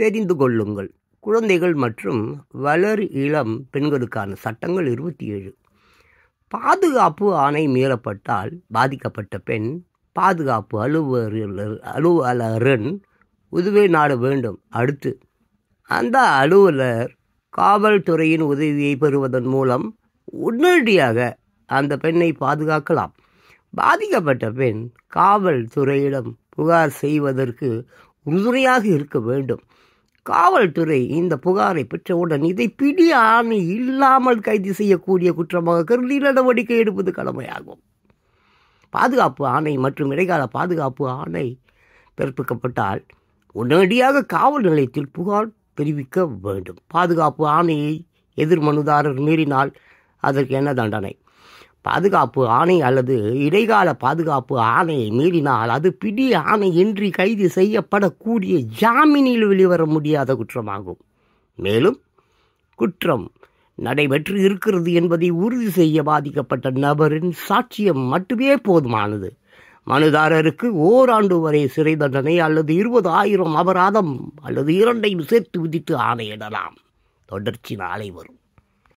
தெரிந்து கொள்ளுங்கள் குழந்தைகள் மற்றும் வளர் இளம் பெண்களுக்கான சட்டங்கள் இருபத்தி ஏழு பாதுகாப்பு ஆணை மீறப்பட்டால் பாதிக்கப்பட்ட பெண் பாதுகாப்பு அலுவலர் அலுவலரின் உதவி நாட வேண்டும் அடுத்து அந்த அலுவலர் காவல்துறையின் உதவியை பெறுவதன் மூலம் உடனடியாக அந்த பெண்ணை பாதுகாக்கலாம் பாதிக்கப்பட்ட பெண் காவல்துறையிடம் புகார் செய்வதற்கு உறுதுணையாக இருக்க வேண்டும் காவல்துறை இந்த புகாரை பெற்றவுடன் இதை ஆணை இல்லாமல் கைது செய்யக்கூடிய குற்றமாக கருதி நடவடிக்கை எடுப்பது கடமையாகும் பாதுகாப்பு ஆணை மற்றும் இடைக்கால பாதுகாப்பு ஆணை பிறப்பிக்கப்பட்டால் உடனடியாக காவல் நிலையத்தில் புகார் தெரிவிக்க வேண்டும் பாதுகாப்பு ஆணையை எதிர் மனுதாரர் மீறினால் அதற்கு என்ன தண்டனை பாதுகாப்பு ஆணை அல்லது இடைக்கால பாதுகாப்பு ஆணையை மீறினால் அது பிடி ஆணை கைது செய்யப்படக்கூடிய ஜாமீனில் வெளிவர முடியாத குற்றமாகும் மேலும் குற்றம் நடைபெற்று இருக்கிறது என்பதை உறுதி செய்ய பாதிக்கப்பட்ட நபரின் சாட்சியம் மட்டுமே போதுமானது மனுதாரருக்கு ஓராண்டு வரை சிறை தண்டனை அல்லது இருபது ஆயிரம் அபராதம் அல்லது இரண்டையும் சேர்த்து விதித்து ஆணையிடலாம் தொடர்ச்சி நாளை வரும்